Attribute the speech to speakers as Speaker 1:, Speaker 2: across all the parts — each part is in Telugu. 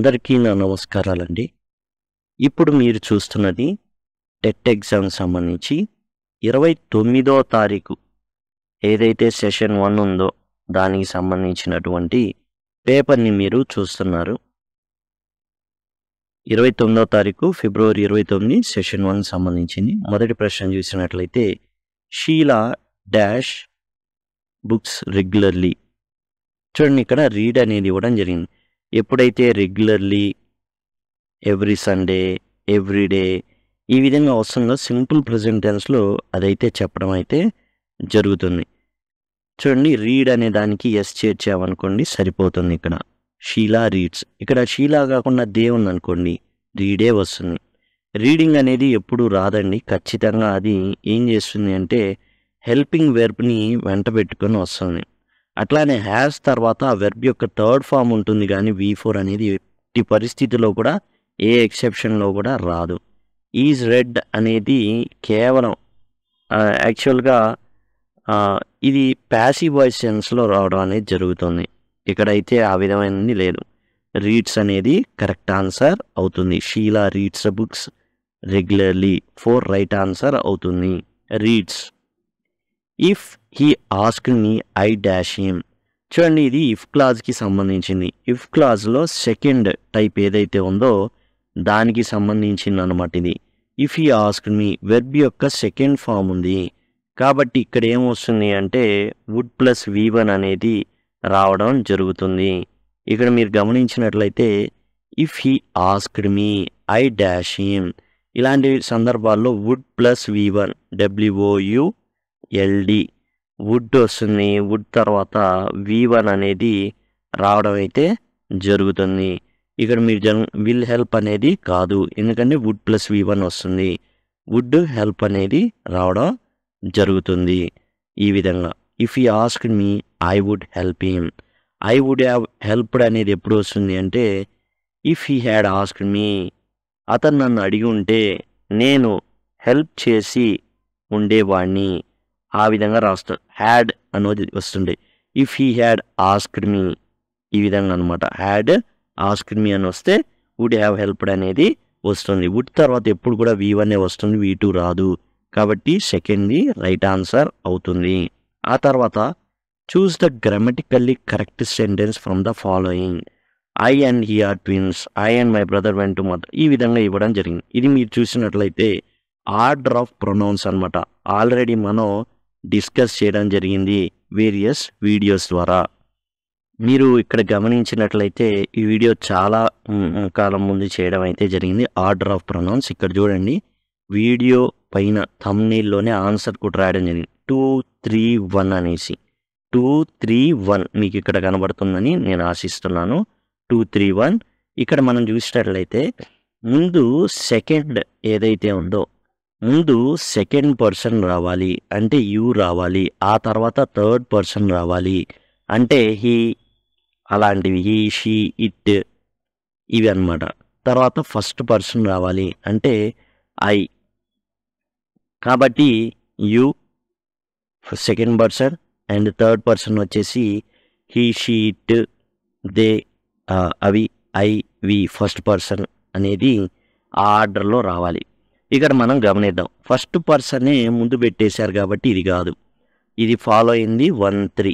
Speaker 1: అందరికీ నా నమస్కారాలండి ఇప్పుడు మీరు చూస్తున్నది టెట్ ఎగ్జామ్ సంబంధించి ఇరవై తొమ్మిదో తారీఖు ఏదైతే సెషన్ వన్ ఉందో దానికి సంబంధించినటువంటి పేపర్ని మీరు చూస్తున్నారు ఇరవై తొమ్మిదో తారీఖు ఫిబ్రవరి ఇరవై తొమ్మిది సెషన్ వన్ సంబంధించింది మొదటి ప్రశ్న చూసినట్లయితే షీలా డాష్ బుక్స్ రెగ్యులర్లీ చూడండి ఇక్కడ రీడ్ అనేది ఇవ్వడం జరిగింది ఎప్పుడైతే రెగ్యులర్లీ ఎవ్రీ సండే ఎవ్రీడే ఈ విధంగా వస్తుందో సింపుల్ ప్రజెంట్ టెన్స్లో అదైతే చెప్పడం అయితే జరుగుతుంది చూడండి రీడ్ అనే దానికి ఎస్ చేర్చామనుకోండి సరిపోతుంది ఇక్కడ షీలా రీడ్స్ ఇక్కడ షీలా కాకుండా దే అనుకోండి రీడే వస్తుంది రీడింగ్ అనేది ఎప్పుడు రాదండి ఖచ్చితంగా అది ఏం చేస్తుంది అంటే హెల్పింగ్ వెర్బ్ని వెంట పెట్టుకొని వస్తుంది అట్లానే హ్యాస్ తర్వాత ఆ వెర్బ్ యొక్క థర్డ్ ఫామ్ ఉంటుంది కానీ వి ఫోర్ అనేది ఎట్టి పరిస్థితిలో కూడా ఏ ఎక్సెప్షన్లో కూడా రాదు ఈజ్ రెడ్ అనేది కేవలం యాక్చువల్గా ఇది ప్యాసివ్ వాయిస్ సెన్స్లో రావడం అనేది జరుగుతుంది ఇక్కడైతే ఆ విధమైనది లేదు రీడ్స్ అనేది కరెక్ట్ ఆన్సర్ అవుతుంది Sheela reads books regularly four right answer అవుతుంది రీడ్స్ ఇఫ్ హీ ఆస్క్ని ఐ డాష్ హిమ్ చూడండి ఇది ఇఫ్ క్లాజ్కి సంబంధించింది ఇఫ్ క్లాజ్లో సెకండ్ టైప్ ఏదైతే ఉందో దానికి సంబంధించింది అనమాట ఇది ఇఫ్ ఈ ఆస్క్ మీ వెర్బ్ యొక్క సెకండ్ ఫామ్ ఉంది కాబట్టి ఇక్కడ ఏమొస్తుంది అంటే వుడ్ ప్లస్ వన్ అనేది రావడం జరుగుతుంది ఇక్కడ మీరు గమనించినట్లయితే if he asked me I dash him ఇలాంటి సందర్భాల్లో would plus V one W O U L D would వస్తుంది వుడ్ తర్వాత వి వన్ అనేది రావడం అయితే జరుగుతుంది ఇక్కడ మీరు జన్ విల్ హెల్ప్ అనేది కాదు ఎందుకంటే వుడ్ ప్లస్ వి వన్ వస్తుంది వుడ్ హెల్ప్ అనేది రావడం జరుగుతుంది ఈ విధంగా if you ask me I would help him I would have helped అనేది ఎప్పుడు వస్తుంది అంటే if he had asked me అతను నన్ను అడిగి ఉంటే నేను హెల్ప్ చేసి ఉండేవాడిని ఆ విధంగా రాస్తాడు హ్యాడ్ అనేది వస్తుంది if he had asked me ఈ విధంగా అనమాట హ్యాడ్ ఆస్క్డ్ మీ అని వస్తే వుడ్ హ్యావ్ హెల్ప్డ్ అనేది వస్తుంది వుడ్ తర్వాత ఎప్పుడు కూడా వీ వన్ వస్తుంది వీ టూ రాదు కాబట్టి సెకండ్ది రైట్ ఆన్సర్ అవుతుంది ఆ తర్వాత choose the grammatically correct sentence from the following I and he are twins I and my brother went to mother ఈ విధంగా ఇవ్వడం జరిగింది ఇది మీరు చూసినట్లయితే ఆర్డర్ ఆఫ్ ప్రొనౌన్స్ అనమాట ఆల్రెడీ మనం డిస్కస్ చేయడం జరిగింది వేరియస్ వీడియోస్ ద్వారా మీరు ఇక్కడ గమనించినట్లయితే ఈ వీడియో చాలా కాలం ముందు చేయడం అయితే జరిగింది ఆర్డర్ ఆఫ్ ప్రొనౌన్స్ ఇక్కడ చూడండి వీడియో పైన థమ్నీల్లోనే ఆన్సర్ కూడా రాయడం జరిగింది టూ త్రీ వన్ అనేసి టూ త్రీ వన్ మీకు ఇక్కడ కనబడుతుందని నేను ఆశిస్తున్నాను టూ త్రీ వన్ ఇక్కడ మనం చూసినట్లయితే ముందు సెకండ్ ఏదైతే ఉందో ముందు సెకండ్ పర్సన్ రావాలి అంటే యూ రావాలి ఆ తర్వాత థర్డ్ పర్సన్ రావాలి అంటే హీ అలాంటివి హీ షీ ఇట్ ఇవి అనమాట తర్వాత ఫస్ట్ పర్సన్ రావాలి అంటే ఐ కాబట్టి you second person and third person వచ్చేసి హీ షీ ఇట్ దే అవి ఐ వి ఫస్ట్ పర్సన్ అనేది ఆ ఆర్డర్లో రావాలి ఇక్కడ మనం గమనిద్దాం ఫస్ట్ పర్సనే ముందు పెట్టేశారు కాబట్టి ఇది కాదు ఇది ఫాలో అయింది వన్ త్రీ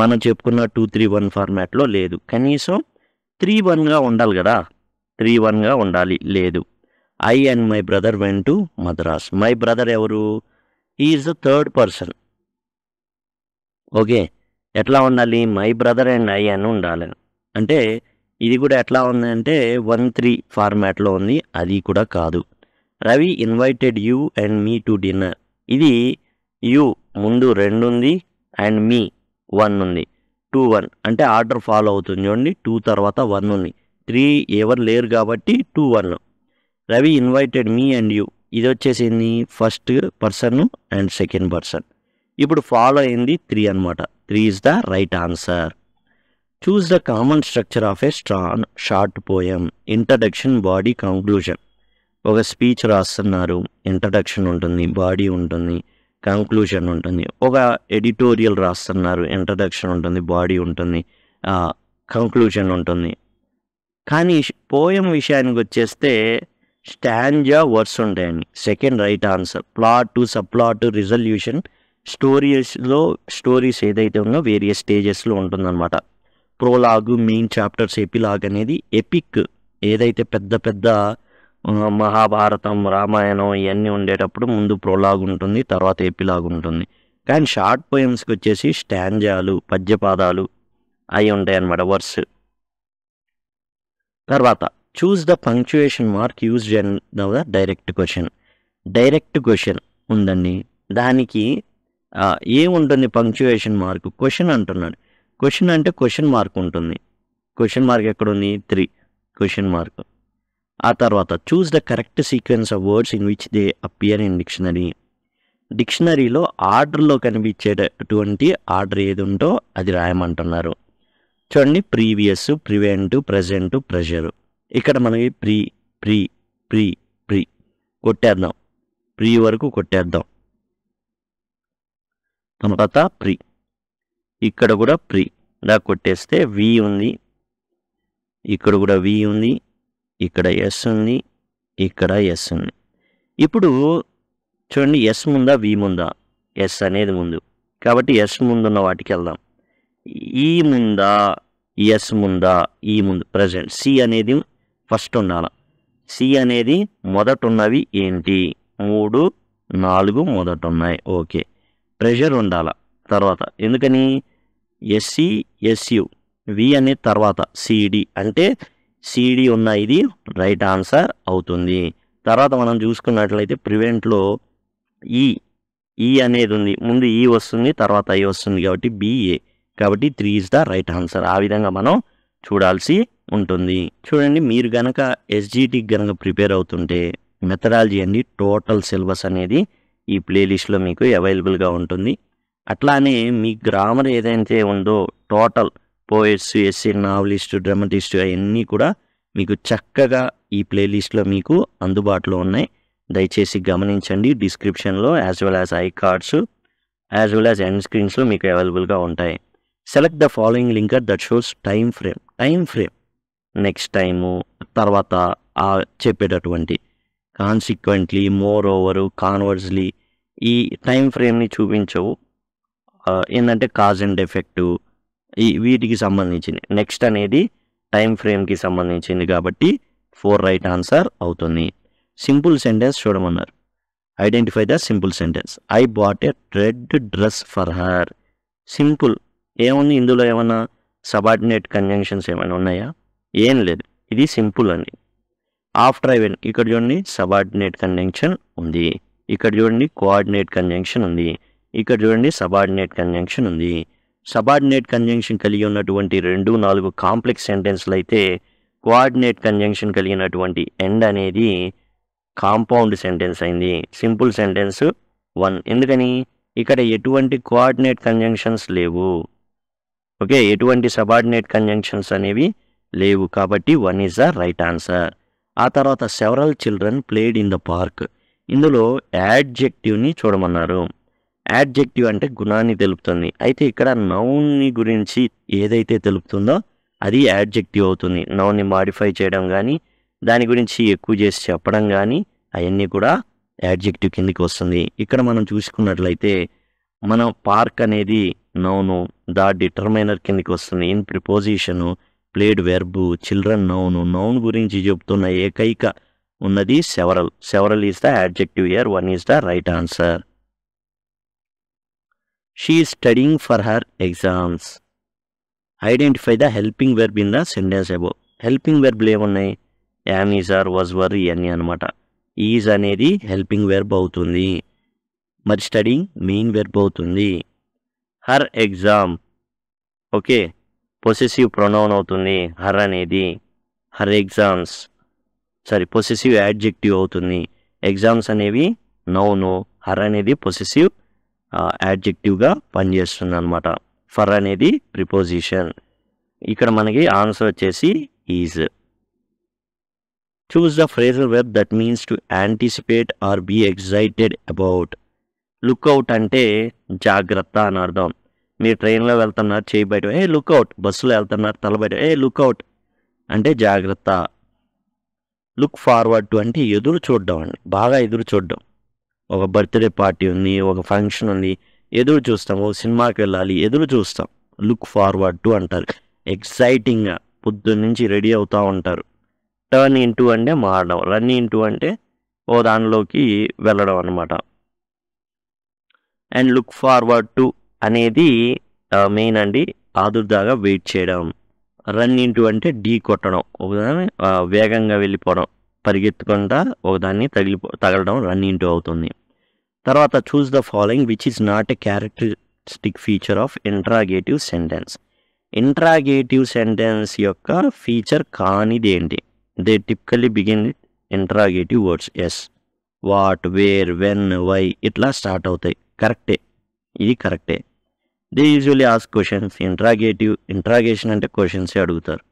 Speaker 1: మనం చెప్పుకున్న టూ త్రీ వన్ ఫార్మాట్లో లేదు కనీసం త్రీ వన్గా ఉండాలి కదా త్రీ వన్గా ఉండాలి లేదు I and my brother went to Madras my brother ఎవరు is the third person okay ఎట్లా ఉండాలి మై బ్రదర్ అండ్ ఐ అని ఉండాలి అంటే ఇది కూడా ఎట్లా ఉందంటే వన్ త్రీ ఫార్మాట్లో ఉంది అది కూడా కాదు Ravi invited you and me to dinner ఇది యూ ముందు రెండు ఉంది అండ్ మీ వన్ ఉంది టూ వన్ అంటే ఆర్డర్ ఫాలో అవుతుంది చూడండి టూ తర్వాత వన్ ఉంది త్రీ ఎవరు లేరు కాబట్టి two one Ravi invited me and you ఇది వచ్చేసింది first person and second person ఇప్పుడు ఫాలో అయింది త్రీ అనమాట three is the right answer choose the common structure of a స్ట్రాన్ short poem introduction body conclusion ఒక స్పీచ్ రాస్తున్నారు ఇంట్రడక్షన్ ఉంటుంది బాడీ ఉంటుంది కంక్లూజన్ ఉంటుంది ఒక ఎడిటోరియల్ రాస్తున్నారు ఇంట్రడక్షన్ ఉంటుంది బాడీ ఉంటుంది కంక్లూజన్ ఉంటుంది కానీ పోయం విషయానికి వచ్చేస్తే స్టాంజా వర్డ్స్ ఉంటాయండి second right answer plot subplot resolution స్టోరీస్లో స్టోరీస్ ఏదైతే ఉందో వేరియస్ స్టేజెస్లో ఉంటుందన్నమాట ప్రోలాగు మెయిన్ చాప్టర్స్ ఎపిలాగ్ అనేది ఎపిక్ ఏదైతే పెద్ద పెద్ద మహాభారతం రామాయణం ఇవన్నీ ఉండేటప్పుడు ముందు ప్రోలాగ్ ఉంటుంది తర్వాత ఎపిలాగ్ ఉంటుంది కానీ షార్ట్ పోయమ్స్కి వచ్చేసి స్టాంజాలు పద్యపాదాలు అవి ఉంటాయి అన్నమాట వర్స్ తర్వాత choose the punctuation mark use the direct question direct question ఉందండి దానికి ఏముంటుంది పంక్చుయేషన్ మార్క్ క్వశ్చన్ అంటున్నాడు క్వశ్చన్ అంటే క్వశ్చన్ మార్క్ ఉంటుంది క్వశ్చన్ మార్క్ ఎక్కడ ఉంది త్రీ క్వశ్చన్ మార్క్ ఆ తర్వాత choose the correct sequence of words in which they appear in dictionary డిక్షనరీలో ఆర్డర్లో కనిపించేటటువంటి ఆర్డర్ ఏది ఉందో అది రాయమంటున్నారు చూడండి ప్రీవియస్ ప్రివెంట్ ప్రజెంట్ ప్రెషర్ ఇక్కడ మనకి ప్రీ ప్రీ ప్రీ ప్రీ కొట్టేద్దాం ప్రీ వరకు కొట్టేద్దాం తర్వాత ప్రీ ఇక్కడ కూడా ప్రీ ఇలా కొట్టేస్తే వి ఉంది ఇక్కడ కూడా వి ఉంది ఇక్కడ ఎస్ ఉంది ఇక్కడ ఎస్ ఉంది ఇప్పుడు చూడండి ఎస్ ముందా వి ముందా ఎస్ అనేది ముందు కాబట్టి ఎస్ ముందున్న వాటికి వెళ్దాం ఈ ముందా ఎస్ ముందా ఈ ముందు ప్రజెంట్ సి అనేది ఫస్ట్ ఉండాల సి అనేది మొదట ఉన్నవి ఏంటి మూడు నాలుగు మొదట ఉన్నాయి ఓకే ప్రెషర్ ఉండాలా తర్వాత ఎందుకని ఎస్సీ ఎస్యు వి అనే తర్వాత సిడి అంటే సిడి ఉన్న ఇది రైట్ ఆన్సర్ అవుతుంది తర్వాత మనం చూసుకున్నట్లయితే ప్రివెంట్లో ఈ e, ఈ e అనేది ఉంది ముందు ఈ e వస్తుంది తర్వాత ఈ వస్తుంది కాబట్టి బిఏ కాబట్టి three is the right answer ఆ విధంగా మనం చూడాల్సి ఉంటుంది చూడండి మీరు కనుక ఎస్జిటి కనుక ప్రిపేర్ అవుతుంటే మెథడాలజీ అండి టోటల్ సిలబస్ అనేది ఈ ప్లేలిస్ట్లో మీకు అవైలబుల్గా ఉంటుంది అట్లానే మీ గ్రామర్ ఏదైతే ఉందో టోటల్ పోయిట్స్ ఎస్సీ నావలిస్ట్ డ్రామటిస్ట్ అవన్నీ కూడా మీకు చక్కగా ఈ ప్లేలిస్ట్లో మీకు అందుబాటులో ఉన్నాయి దయచేసి గమనించండి డిస్క్రిప్షన్లో as well as I cards as well as end స్క్రీన్స్లో మీకు అవైలబుల్గా ఉంటాయి select the following linker that shows time frame time frame next time తర్వాత చెప్పేటటువంటి కాన్సిక్వెంట్లీ మోర్ ఓవరు కాన్వర్స్లీ ఈ టైం ఫ్రేమ్ని చూపించవు ఏంటంటే కాజ్ అండ్ ఎఫెక్ట్ ఈ వీటికి సంబంధించింది నెక్స్ట్ అనేది టైం ఫ్రేమ్కి సంబంధించింది కాబట్టి ఫోర్ రైట్ ఆన్సర్ అవుతుంది సింపుల్ సెంటెన్స్ చూడమన్నారు identify the simple sentence I bought a red dress for her simple ఏముంది ఇందులో ఏమైనా సబార్డినేట్ కన్జంక్షన్స్ ఏమైనా ఉన్నాయా ఏం లేదు ఇది సింపుల్ అండి ఆఫ్టర్ ఐ వెన్ ఇక్కడ చూడండి సబార్డినేట్ కన్జంక్షన్ ఉంది ఇక్కడ చూడండి కోఆర్డినేట్ కన్జంక్షన్ ఉంది ఇక్కడ చూడండి సబార్డినేట్ కంజంక్షన్ ఉంది సబార్డినేట్ కంజంక్షన్ కలిగి ఉన్నటువంటి రెండు నాలుగు కాంప్లెక్స్ సెంటెన్స్లు అయితే కోఆర్డినేట్ కంజంక్షన్ కలిగినటువంటి ఎండ్ అనేది కాంపౌండ్ సెంటెన్స్ అయింది సింపుల్ సెంటెన్స్ వన్ ఎందుకని ఇక్కడ ఎటువంటి కోఆర్డినేట్ కంజంక్షన్స్ లేవు ఓకే ఎటువంటి సబార్డినేట్ కంజంక్షన్స్ అనేవి లేవు కాబట్టి one is the right answer ఆ తర్వాత several children played in the park ఇందులో యాడ్జెక్టివ్ని చూడమన్నారు యాడ్జెక్టివ్ అంటే గుణాన్ని తెలుపుతుంది అయితే ఇక్కడ నౌన్ని గురించి ఏదైతే తెలుపుతుందో అది యాడ్జెక్టివ్ అవుతుంది నౌన్ని మాడిఫై చేయడం కానీ దాని గురించి ఎక్కువ చేసి చెప్పడం కానీ అవన్నీ కూడా యాడ్జెక్టివ్ కిందికి వస్తుంది ఇక్కడ మనం చూసుకున్నట్లయితే మనం పార్క్ అనేది నౌను ద డిటర్మైనర్ కిందికి వస్తుంది in preposition played verb children noun noun గురించి చెబుతున్న ఏకైక ఉన్నది several several is the adjective here one is the right answer she is for her exams identify the helping verb in the sentence above helping వెర్బ్లు ఏమున్నాయి am is are was were ఇవన్నీ అనమాట ఈజ్ అనేది హెల్పింగ్ వెర్బ్ అవుతుంది మరి స్టడీ మెయిన్ వెర్బ్ అవుతుంది her exam okay possessive pronoun అవుతుంది హర్ అనేది her exams sorry possessive adjective అవుతుంది ఎగ్జామ్స్ అనేవి నౌను హర్ అనేది పొసెసివ్ యాడ్జెక్టివ్గా పనిచేస్తుంది అనమాట ఫర్ అనేది ప్రిపోజిషన్ ఇక్కడ మనకి ఆన్సర్ వచ్చేసి is choose the phrasal verb that means to anticipate or be excited about lookout అంటే జాగ్రత్త అని అర్థం మీరు ట్రైన్లో వెళ్తున్నారు చేయి బయట ఏ లుక్అవుట్ బస్సులో వెళ్తున్నారు తల బయట ఏ లుక్అవుట్ అంటే జాగ్రత్త లుక్ ఫార్వర్డ్ టు అంటే ఎదురు చూడడం అండి బాగా ఎదురు చూడడం ఒక బర్త్డే పార్టీ ఉంది ఒక ఫంక్షన్ ఉంది ఎదురు చూస్తాం ఒక సినిమాకి వెళ్ళాలి ఎదురు చూస్తాం లుక్ ఫార్వర్డ్ టు అంటారు ఎక్సైటింగ్గా పొద్దున్న నుంచి రెడీ అవుతూ ఉంటారు టర్న్ ఇంటూ అంటే మారడం రన్ ఇంటూ అంటే ఓ దానిలోకి వెళ్ళడం అనమాట అండ్ లుక్ ఫార్వర్డ్ టు అనేది మెయిన్ అండి ఆదుర్దాగా వెయిట్ చేయడం రన్ ఇంటూ అంటే ఢీ కొట్టడం ఒకదాన్ని వేగంగా వెళ్ళిపోవడం పరిగెత్తుకుంటా ఒకదాన్ని తగిలి తగలడం రన్ ఇంటూ అవుతుంది తర్వాత choose the following which is not a characteristic feature of interrogative sentence interrogative sentence యొక్క ఫీచర్ కానిది ఏంటి they typically begin with interrogative words as what where when why ఇట్లా స్టార్ట్ అవుతాయి కరెక్టే ఇది కరెక్టే they usually ask questions interrogative interrogation అంటే క్వశ్చన్సే అడుగుతారు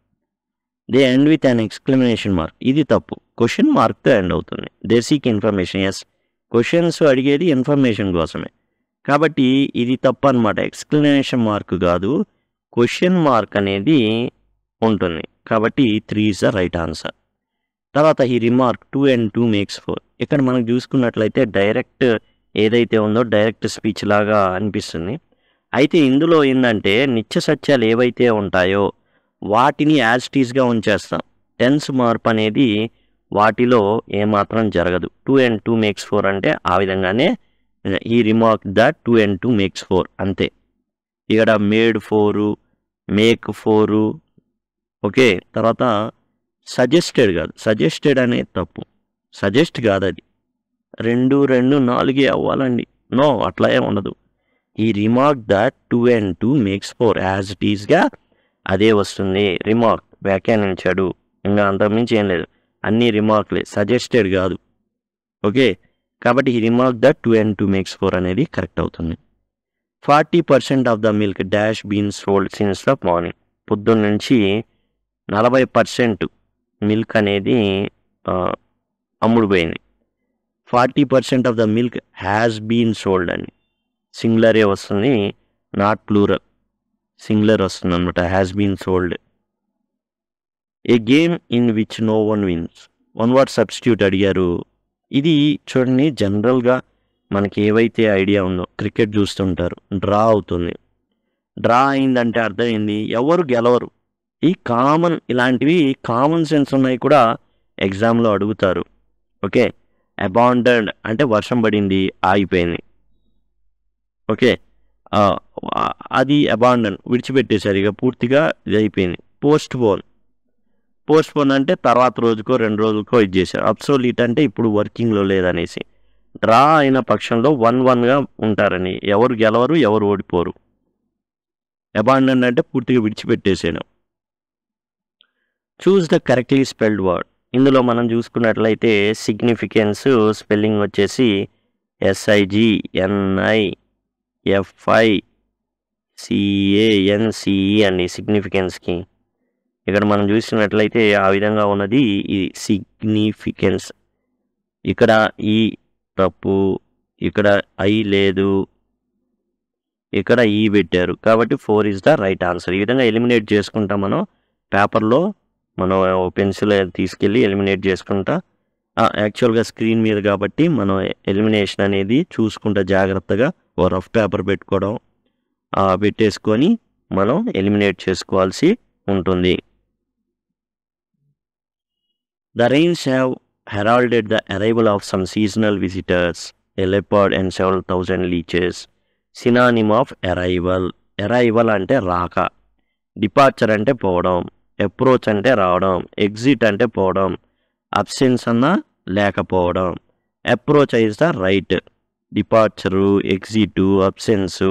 Speaker 1: they end with an exclamation mark ఇది తప్పు క్వశ్చన్ మార్క్తో ఎండ్ అవుతుంది they seek information as questions అడిగేది ఇన్ఫర్మేషన్ కోసమే కాబట్టి ఇది తప్పనమాట ఎక్స్ప్లెనేషన్ మార్క్ కాదు క్వశ్చన్ మార్క్ అనేది ఉంటుంది కాబట్టి three is the right answer తర్వాత ఈ remark two and two makes four ఇక్కడ మనం చూసుకున్నట్లయితే డైరెక్ట్ ఏదైతే ఉందో డైరెక్ట్ స్పీచ్ లాగా అనిపిస్తుంది అయితే ఇందులో ఏంటంటే నిత్య సత్యాలు ఏవైతే ఉంటాయో వాటిని యాజ్ టీజ్గా ఉంచేస్తాం టెన్స్ మార్పు అనేది వాటిలో ఏమాత్రం జరగదు two and two makes four అంటే ఆ విధంగానే ఈ remark that two and two makes four అంతే ఇక్కడ made four make four okay తర్వాత సజెస్టెడ్ కాదు సజెస్టెడ్ అనే తప్పు సజెస్ట్ కాదు అది రెండు రెండు నాలుగే అవ్వాలండి నో అట్లా ఏం ఉండదు ఈ remark that two and two makes four as it ఈస్గా అదే వస్తుంది రిమార్క్ వ్యాఖ్యానించాడు ఇంకా అంతకుమించి ఏం లేదు అన్ని రిమార్క్లే సజెస్టెడ్ కాదు ఓకే కాబట్టి ఈ remark the two and two makes four అనేది కరెక్ట్ అవుతుంది forty percent of the milk dash been sold since the morning పొద్దున్న నుంచి నలభై పర్సెంట్ మిల్క్ అనేది అమ్ముడుపోయింది forty percent of the milk has been sold అని సింగులరే వస్తుంది నాట్ ప్లూరల్ సింగులర్ వస్తుంది అనమాట has been sold a game in which no one wins one word substitute అడిగారు ఇది చూడండి జనరల్గా మనకి ఏవైతే ఐడియా ఉందో క్రికెట్ చూస్తుంటారు డ్రా అవుతుంది డ్రా అయిందంటే అర్థమైంది ఎవరు గెలవరు ఈ కామన్ ఇలాంటివి కామన్ సెన్స్ ఉన్నాయి కూడా ఎగ్జామ్లో అడుగుతారు ఓకే అబాండర్డ్ అంటే వర్షం పడింది ఆగిపోయింది ఓకే అది అబాండన్ విడిచిపెట్టేశారు ఇక పూర్తిగా ఇది అయిపోయింది పోస్ట్ పోన్ పోస్ట్ పోన్ అంటే తర్వాత రోజుకో రెండు రోజులకో ఇది చేశారు ఇట్ అంటే ఇప్పుడు వర్కింగ్లో లేదనేసి డ్రా అయిన పక్షంలో వన్ వన్గా ఉంటారని ఎవరు గెలవరు ఎవరు ఓడిపోరు అబాండన్ అంటే పూర్తిగా విడిచిపెట్టేసాను choose the correctly spelled word ఇందులో మనం చూసుకున్నట్లయితే సిగ్నిఫికెన్స్ స్పెల్లింగ్ వచ్చేసి ఎస్ఐజి ఎన్ఐ ఎఫ్ఐ సిఏఎన్సిఈ అండి సిగ్నిఫికెన్స్కి ఇక్కడ మనం చూసినట్లయితే ఆ విధంగా ఉన్నది ఇది సిగ్నిఫికెన్స్ ఇక్కడ ఈ తప్పు ఇక్కడ ఐ లేదు ఇక్కడ ఈ పెట్టారు కాబట్టి four is the right answer ఈ విధంగా ఎలిమినేట్ చేసుకుంటా మనం పేపర్లో మనం పెన్సిల్ తీసుకెళ్ళి ఎలిమినేట్ చేసుకుంటా యాక్చువల్గా స్క్రీన్ మీద కాబట్టి మనం ఎలిమినేషన్ అనేది చూసుకుంటా జాగ్రత్తగా ఓ రఫ్ పేపర్ పెట్టుకోవడం పెట్టేసుకొని మనం ఎలిమినేట్ చేసుకోవాల్సి ఉంటుంది The rains have heralded the arrival of some seasonal visitors, a leopard and several thousand leeches. Synonym of arrival. Arrival అంటే రాక డిపార్చర్ అంటే పోవడం అప్రోచ్ అంటే రావడం ఎగ్జిట్ అంటే పోవడం అబ్సెన్స్ అన్న లేకపోవడం approach is the right departure exit absence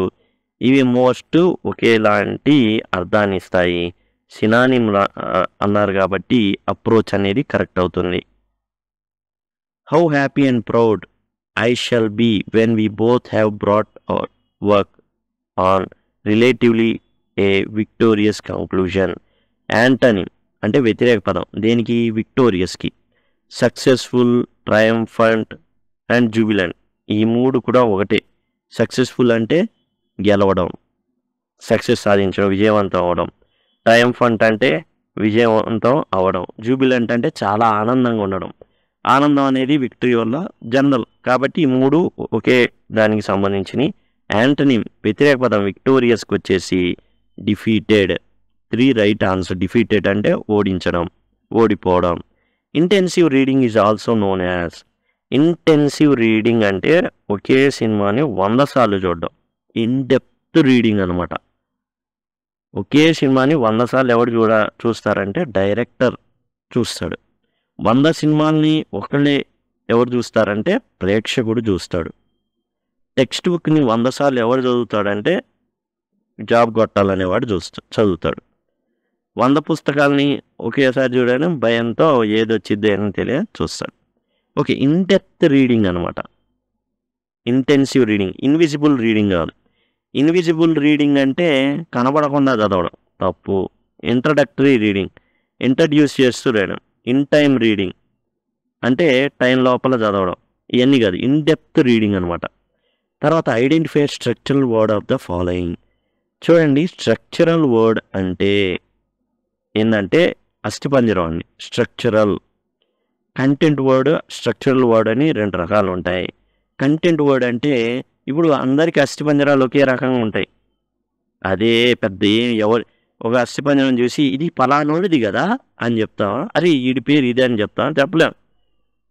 Speaker 1: ఇవి మోస్ట్ ఒకేలాంటి అర్థాన్నిస్తాయి సినానిమ్ అన్నారు కాబట్టి అప్రోచ్ అనేది కరెక్ట్ అవుతుంది how happy and proud I shall be when we both have brought our work on relatively a victorious conclusion antonym అంటే వ్యతిరేక పదం దేనికి విక్టోరియస్కి సక్సెస్ఫుల్ ట్రయంఫంట్ అండ్ జూబిలెంట్ ఈ మూడు కూడా ఒకటే సక్సెస్ఫుల్ అంటే గెలవడం సక్సెస్ సాధించడం విజయవంతం అవడం ట్రయంఫ్ అంటే విజయవంతం అవడం జూబిలెంట్ అంటే చాలా ఆనందంగా ఉండడం ఆనందం అనేది విక్టరీ వల్ల జనరల్ కాబట్టి ఈ మూడు ఒకే దానికి సంబంధించినవి యాంటనీ వ్యతిరేక పదం విక్టోరియస్కి వచ్చేసి defeated three right answer defeated అంటే ఓడించడం ఓడిపోవడం intensive reading is also known as intensive reading అంటే ఒకే సినిమాని వంద సార్లు చూడడం ఇన్ డెప్త్ రీడింగ్ అనమాట ఒకే సినిమాని వంద సార్లు ఎవరు చూడ చూస్తారంటే డైరెక్టర్ చూస్తాడు వంద సినిమాల్ని ఒకళ్ళే ఎవరు చూస్తారంటే ప్రేక్షకుడు చూస్తాడు టెక్స్ట్ బుక్ని వంద సార్లు ఎవరు చదువుతాడంటే జాబ్ కొట్టాలనేవాడు చూస్తా చదువుతాడు వంద పుస్తకాలని ఒకేసారి చూడడం భయంతో ఏదొచ్చిద్దో అని తెలియ చూస్తాడు ఓకే ఇన్ డెప్త్ రీడింగ్ అనమాట ఇంటెన్సివ్ రీడింగ్ ఇన్విజిబుల్ రీడింగ్ కాదు ఇన్విజిబుల్ రీడింగ్ అంటే కనబడకుండా చదవడం తప్పు ఇంట్రడక్టరీ రీడింగ్ ఇంట్రడ్యూస్ చేస్తూ రాయడం ఇన్ టైం రీడింగ్ అంటే టైం లోపల చదవడం ఇవన్నీ కాదు ఇన్ డెప్త్ రీడింగ్ అనమాట తర్వాత identify structural word of the following చూడండి స్ట్రక్చరల్ వర్డ్ అంటే ఏంటంటే అస్థిపంజరం అండి structural content word structural word అని రెండు రకాలు ఉంటాయి కంటెంట్ వర్డ్ అంటే ఇప్పుడు అందరికీ అస్థిపంజరాలు ఒకే రకంగా ఉంటాయి అదే పెద్ద ఏం ఎవరు ఒక అస్థిపంజరం చూసి ఇది పలానోడిది కదా అని చెప్తావా అరే వీడి పేరు ఇదే అని చెప్తాం చెప్పలేం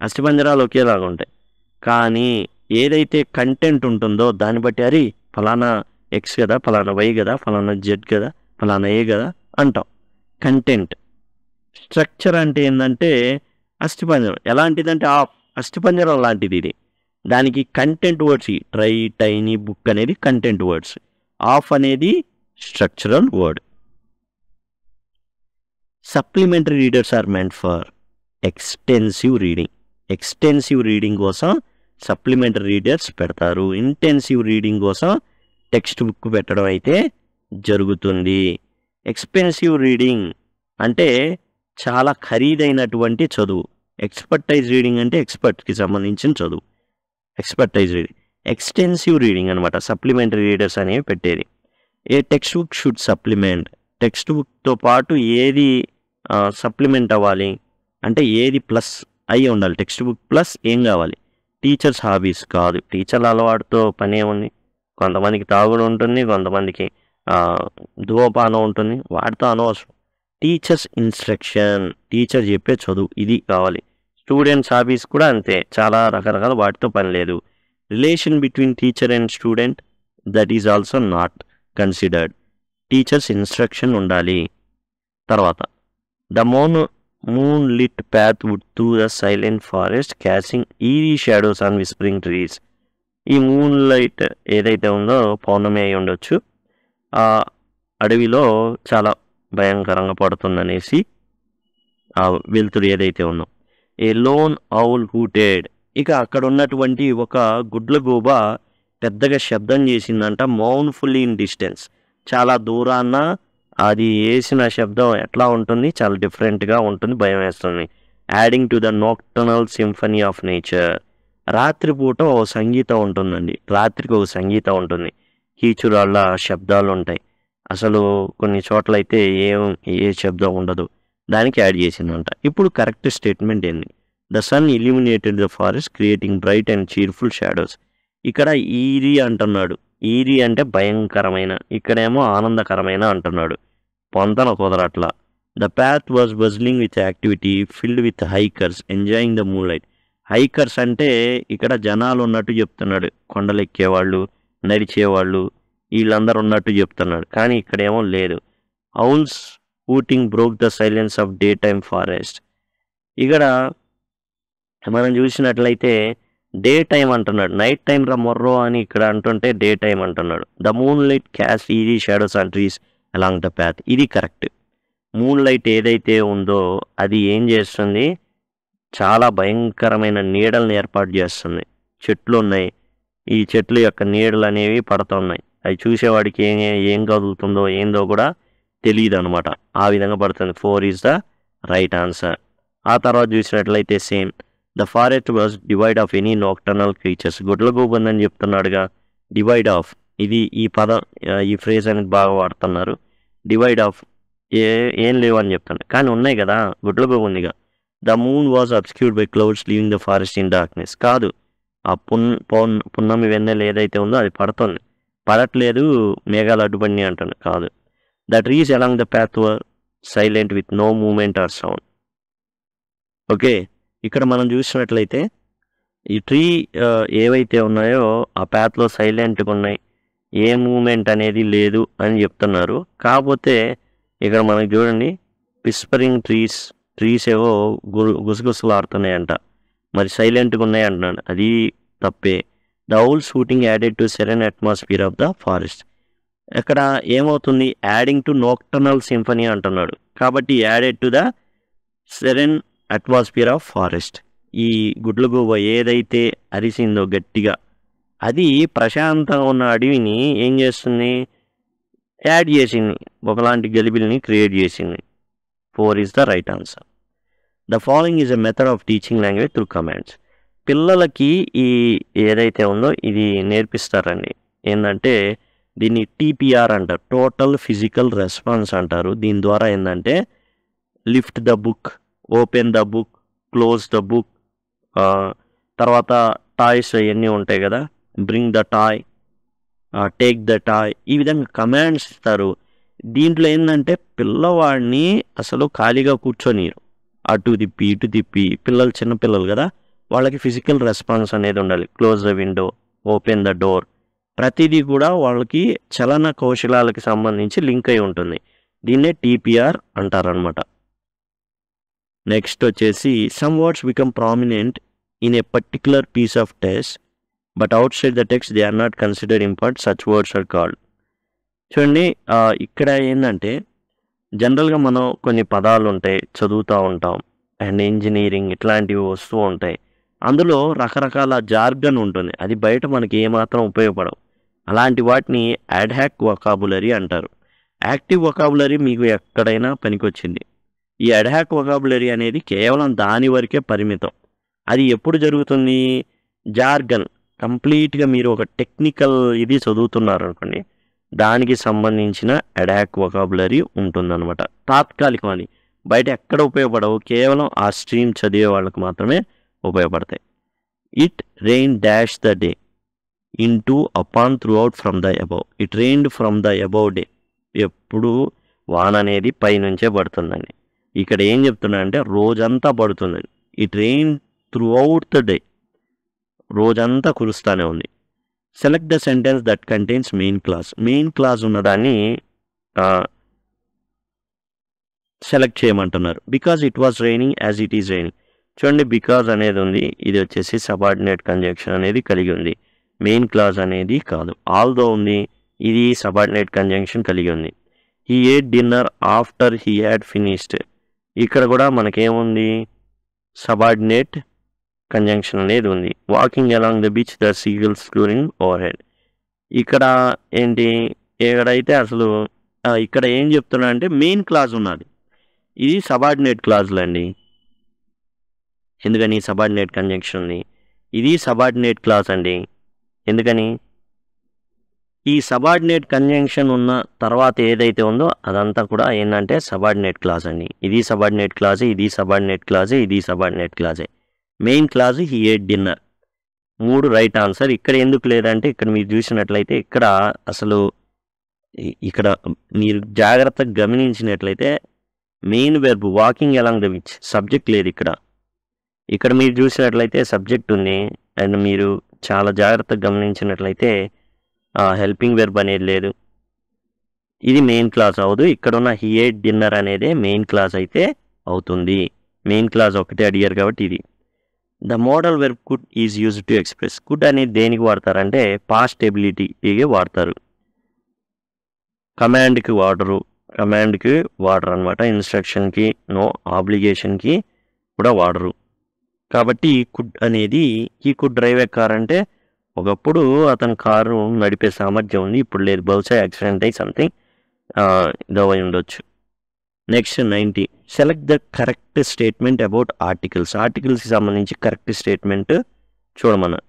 Speaker 1: అస్థిపంజరాలు ఒకేలాగా ఉంటాయి కానీ ఏదైతే కంటెంట్ ఉంటుందో దాన్ని బట్టి అరే ఫలానా ఎక్స్ కదా ఫలానా వై కదా ఫలానా జెడ్ కదా ఫలానా ఏ కదా అంటాం కంటెంట్ స్ట్రక్చర్ అంటే ఏంటంటే అస్థిపంజరం ఎలాంటిదంటే ఆ అస్థిపంజరం లాంటిది ఇది దానికి content words try tiny book అనేది కంటెంట్ వర్డ్స్ ఆఫ్ అనేది structural word supplementary readers are meant for extensive reading extensive reading కోసం సప్లిమెంటరీ రీడర్స్ పెడతారు ఇంటెన్సివ్ రీడింగ్ కోసం టెక్స్ట్ బుక్ పెట్టడం అయితే జరుగుతుంది ఎక్స్పెన్సివ్ రీడింగ్ అంటే చాలా ఖరీదైనటువంటి చదువు ఎక్స్పర్టైజ్ రీడింగ్ అంటే ఎక్స్పర్ట్కి సంబంధించిన చదువు ఎక్స్పర్టైజ్ రీడింగ్ ఎక్స్టెన్సివ్ రీడింగ్ అనమాట సప్లిమెంటరీ రీడర్స్ అనేవి పెట్టేది a text book should supplement text బుక్తో పాటు ఏది సప్లిమెంట్ అవ్వాలి అంటే ఏది ప్లస్ అయి ఉండాలి టెక్స్ట్ బుక్ ప్లస్ ఏం కావాలి టీచర్స్ హాబీస్ కాదు టీచర్ల అలవాటుతో పని ఏముంది కొంతమందికి తాగుడు ఉంటుంది కొంతమందికి ధూపానం ఉంటుంది వాటితో అనవసరం టీచర్స్ ఇన్స్ట్రక్షన్ టీచర్ చెప్పే చదువు ఇది కావాలి స్టూడెంట్స్ హాబీస్ కూడా అంతే చాలా రకరకాల వాటితో పని లేదు relation between teacher and student that is also not considered teacher's instruction ఉండాలి తర్వాత ద మోన్ moon lit path wood to the silent forest catching ఈ షాడోస్ ఆన్ విస్పరింగ్ ట్రీస్ ఈ మూన్ లైట్ ఏదైతే ఉందో పౌర్ణమి అయి ఉండొచ్చు ఆ అడవిలో చాలా భయంకరంగా పడుతుందనేసి ఆ వెలుతురు ఏదైతే ఉందో ఏ లోన్ ఔల్ హూటెడ్ ఇక అక్కడ ఉన్నటువంటి ఒక గుడ్లగూబ పెద్దగా శబ్దం చేసిందంట మౌన్ఫుల్లీ ఇన్ డిస్టెన్స్ చాలా దూరాన అది వేసిన శబ్దం ఎట్లా ఉంటుంది చాలా డిఫరెంట్గా ఉంటుంది భయం వేస్తుంది adding to the nocturnal symphony of nature రాత్రిపూట ఓ సంగీతం ఉంటుందండి రాత్రికి ఒక సంగీతం ఉంటుంది కీచురాళ్ళ శబ్దాలు ఉంటాయి అసలు కొన్ని చోట్లయితే ఏం ఏ శబ్దం ఉండదు దానికి యాడ్ చేసిందంట ఇప్పుడు కరెక్ట్ స్టేట్మెంట్ ఏంది the sun illuminated the forest creating bright and cheerful shadows ఇక్కడ ఈరి అంటున్నాడు ఈరి అంటే భయంకరమైన ఇక్కడేమో ఆనందకరమైన అంటున్నాడు పొంతన కుదరట్ల the path was bustling with activity filled with hikers enjoying the moonlight hikers అంటే ఇక్కడ జనాలు ఉన్నట్టు చెప్తున్నాడు కొండలెక్కేవాళ్ళు నడిచేవాళ్ళు వీళ్ళందరూ ఉన్నట్టు చెప్తున్నాడు కానీ ఇక్కడేమో లేదు owls hooting broke the silence of daytime forest ఇక్కడ మనం చూసినట్లయితే డే టైం అంటున్నాడు నైట్ టైం రా మొర్రో అని ఇక్కడ అంటుంటే డే టైం అంటున్నాడు the moonlight cast eerie shadows and trees along the path ఇది కరెక్ట్ మూన్ లైట్ ఏదైతే ఉందో అది ఏం చేస్తుంది చాలా భయంకరమైన నీడలను ఏర్పాటు చేస్తుంది చెట్లు ఉన్నాయి ఈ చెట్లు యొక్క నీడలు అనేవి పడుతున్నాయి అవి చూసేవాడికి ఏం ఏం కదులుతుందో ఏందో కూడా తెలియదు అనమాట ఆ విధంగా పడుతుంది four is the right answer ఆ తర్వాత చూసినట్లయితే same the forest was devoid of any nocturnal creatures గుడ్ల అని చెప్తున్నాడుగా డివైడ్ ఆఫ్ ఇది ఈ పదం ఈ ఫ్రేజ్ అనేది బాగా వాడుతున్నారు డివైడ్ ఆఫ్ ఏ ఏం లేవు అని చెప్తాను కానీ ఉన్నాయి కదా గుడ్ల గోబందిగా the moon was obscured by clouds leaving the forest in darkness కాదు ఆ పున్ పౌన్ పున్నమి వెన్నెల ఏదైతే ఉందో అది పడుతుంది పడట్లేదు మేఘాలు అడ్డుపడి అంటాను కాదు that reach along the path were silent with no movement or sound okay ఇక్కడ మనం చూసినట్లయితే ఈ ట్రీ uh, ఏవైతే ఉన్నాయో ఆ ప్యాత్లో సైలెంట్గా ఉన్నాయి ఏ మూమెంట్ అనేది లేదు అని చెప్తున్నారు కాకపోతే ఇక్కడ మనకి చూడండి పిస్పరింగ్ ట్రీస్ ట్రీస్ ఏవో గు గుసగుసలాడుతున్నాయంట మరి సైలెంట్గా ఉన్నాయి అంటున్నాను అది తప్పే the owl hooting added to serene atmosphere of the forest ఇక్కడ ఏమవుతుంది యాడింగ్ టు నోక్టర్నల్ సింఫనీ అంటున్నాడు కాబట్టి added to the serene atmosphere of forest ఈ గుడ్లగూబ ఏదైతే అరిసిందో గట్టిగా అది ప్రశాంతంగా ఉన్న అడవిని ఏం చేస్తుంది యాడ్ చేసింది ఒకలాంటి గలిబిలిని క్రియేట్ చేసింది four is the right answer the following is a method of teaching language through commands పిల్లలకి ఈ ఏదైతే ఉందో ఇది నేర్పిస్తారండి ఏంటంటే దీన్ని టీపీఆర్ అంటారు టోటల్ ఫిజికల్ రెస్పాన్స్ అంటారు దీని ద్వారా ఏంటంటే lift the book open the book close the book తర్వాత టాయ్స్ అవన్నీ ఉంటాయి కదా bring the toy take the toy ఈ విధంగా కమాండ్స్ ఇస్తారు దీంట్లో ఏంటంటే పిల్లవాడిని అసలు ఖాళీగా కూర్చొని అటు తిప్పి ఇటు తిప్పి పిల్లలు చిన్నపిల్లలు కదా వాళ్ళకి ఫిజికల్ రెస్పాన్స్ అనేది ఉండాలి close the window open the door ప్రతిదీ కూడా వాళ్ళకి చలన కౌశలాలకి సంబంధించి లింక్ అయి ఉంటుంది దీన్నే టీపీఆర్ అంటారనమాట నెక్స్ట్ వచ్చేసి some words become prominent in a particular piece of text but outside the text they are not consider important such words are called చూడండి ఇక్కడ ఏంటంటే జనరల్గా మనం కొన్ని పదాలు ఉంటాయి చదువుతూ ఉంటాం అండ్ ఇంజనీరింగ్ ఇట్లాంటివి వస్తూ ఉంటాయి అందులో రకరకాల జార్గన్ ఉంటుంది అది బయట మనకి ఏమాత్రం ఉపయోగపడవు అలాంటి వాటిని యాడ్హాక్ వొకాబులరీ అంటారు యాక్టివ్ వొకాబులరీ మీకు ఎక్కడైనా పనికొచ్చింది ఈ అడ్హాక్ వొకాబులరీ అనేది కేవలం దాని వరకే పరిమితం అది ఎప్పుడు జరుగుతుంది జార్గన్ కంప్లీట్గా మీరు ఒక టెక్నికల్ ఇది చదువుతున్నారు అనుకోండి దానికి సంబంధించిన అడాక్ వొకాబులరీ ఉంటుందన్నమాట తాత్కాలికం అని బయట ఎక్కడ ఉపయోగపడవు కేవలం ఆ స్ట్రీమ్ చదివే వాళ్ళకు మాత్రమే ఉపయోగపడతాయి it rain dash the day into upon throughout from the above it rained from the above day ఎప్పుడు వాన్ అనేది పైనుంచే పడుతుందండి ఇక్కడ ఏం చెప్తున్నాడంటే రోజంతా పడుతుందండి it rain throughout the day రోజంతా కురుస్తూనే ఉంది select the sentence that contains main clause main clause ఉన్నదాన్ని సెలెక్ట్ చేయమంటున్నారు because it was raining as it is raining చూడండి బికాజ్ అనేది ఉంది ఇది వచ్చేసి సబార్డినేట్ కంజెక్షన్ అనేది కలిగి ఉంది మెయిన్ క్లాజ్ అనేది కాదు ఆల్దో ఉంది ఇది సబార్డినేట్ కంజంక్షన్ కలిగి ఉంది he ate dinner after he had finished ఇక్కడ కూడా మనకేముంది సబార్డినేట్ కంజంక్షన్ అనేది ఉంది walking along the beach the seagulls circling overhead ఇక్కడ ఏంటి ఎక్కడైతే అసలు ఇక్కడ ఏం చెప్తున్నా అంటే మెయిన్ క్లాజ్ ఉన్నది ఇది సబార్డినేట్ క్లాజులు అండి ఎందుకని సబార్డినేట్ కంజంక్షన్ ఉంది ఇది సబార్డినేట్ క్లాజ్ అండి ఎందుకని ఈ సబార్డినేట్ కన్జంక్షన్ ఉన్న తర్వాత ఏదైతే ఉందో అదంతా కూడా ఏంటంటే సబార్డినేట్ క్లాజ్ అండి ఇది సబార్డినేట్ క్లాజే ఇది సబార్డినేట్ క్లాజే ఇది సబార్డినేట్ క్లాజే main clause he ate dinner మూడు రైట్ ఆన్సర్ ఇక్కడ ఎందుకు లేదంటే ఇక్కడ మీరు చూసినట్లయితే ఇక్కడ అసలు ఇక్కడ మీరు జాగ్రత్తగా గమనించినట్లయితే main verb walking along the which subject లేదు ఇక్కడ ఇక్కడ మీరు చూసినట్లయితే సబ్జెక్ట్ ఉంది అండ్ మీరు చాలా జాగ్రత్తగా గమనించినట్లయితే హెల్పింగ్ వెర్బ్ అనేది లేదు ఇది మెయిన్ క్లాస్ అవ్వదు ఇక్కడ ఉన్న హియేట్ డిన్నర్ అనేది మెయిన్ క్లాస్ అయితే అవుతుంది మెయిన్ క్లాస్ ఒకటే అడిగారు కాబట్టి ఇది the modal verb could is use to express could అనేది దేనికి వాడతారంటే పాస్ట్ ఎబిలిటీకి వాడతారు కమాండ్కి వాడరు కమాండ్కి వాడరు అనమాట ఇన్స్ట్రక్షన్కి నో ఆబ్లిగేషన్కి కూడా వాడరు కాబట్టి ఈ కుడ్ అనేది ఈ కుడ్ డ్రైవ్ ఏ కార్ అంటే ఒకప్పుడు అతను కారు నడిపే సామర్థ్యం ఉంది ఇప్పుడు లేదు బహుశా యాక్సిడెంట్ అయి సంథింగ్ ఇదవై ఉండొచ్చు next ninety select the correct statement about articles ఆర్టికల్స్కి సంబంధించి కరెక్ట్ స్టేట్మెంట్ చూడమన్నా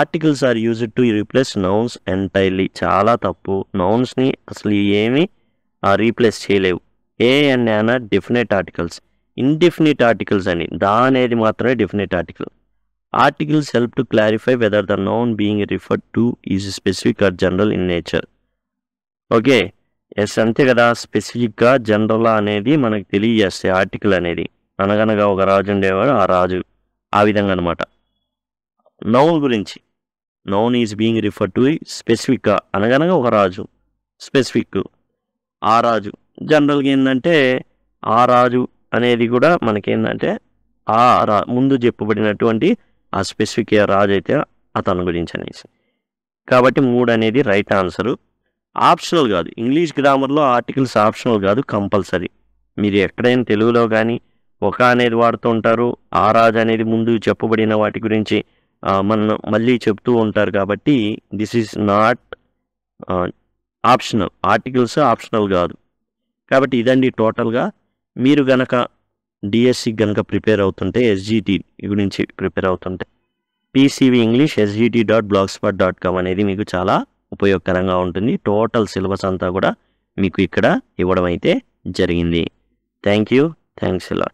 Speaker 1: articles are used to replace nouns entirely చాలా తప్పు నౌన్స్ని అసలు ఏమీ రీప్లేస్ చేయలేవు a and an are definite articles indefinite articles అని దా అనేది మాత్రమే definite article articles help to clarify whether the noun being referred to is specific or general in nature okay yes అంతే కదా స్పెసిఫిక్గా జనరల్ అనేది మనకు తెలియజేస్తే ఆర్టికల్ అనేది అనగనగా ఒక రాజు ఉండేవాడు ఆ రాజు ఆ విధంగా అనమాట నౌన్ గురించి noun is being refer to స్పెసిఫిక్గా అనగనగా ఒక రాజు స్పెసిఫిక్ ఆ రాజు జనరల్గా ఏంటంటే ఆ రాజు అనేది కూడా మనకేంటంటే ఆ రా ముందు చెప్పబడినటువంటి ఆ స్పెసిఫిక్ రాజు అయితే అతని గురించి అనేసి కాబట్టి మూడు అనేది రైట్ ఆన్సరు ఆప్షనల్ కాదు ఇంగ్లీష్ గ్రామర్లో ఆర్టికల్స్ ఆప్షనల్ కాదు కంపల్సరీ మీరు ఎక్కడైనా తెలుగులో కానీ ఒక అనేది వాడుతూ ఉంటారు ఆ రాజు అనేది ముందు చెప్పబడిన వాటి గురించి మన మళ్ళీ చెప్తూ ఉంటారు కాబట్టి this is not optional articles optional కాదు కాబట్టి ఇదండి టోటల్గా మీరు గనక డిఎస్సి గనక ప్రిపేర్ అవుతుంటే ఎస్జిటి గురించి ప్రిపేర్ అవుతుంటే PCV English SGT dot blogspot dot com అనేది మీకు చాలా ఉపయోగకరంగా ఉంటుంది టోటల్ సిలబస్ అంతా కూడా మీకు ఇక్కడ ఇవ్వడం అయితే జరిగింది థ్యాంక్ యూ థ్యాంక్స్ ఇలా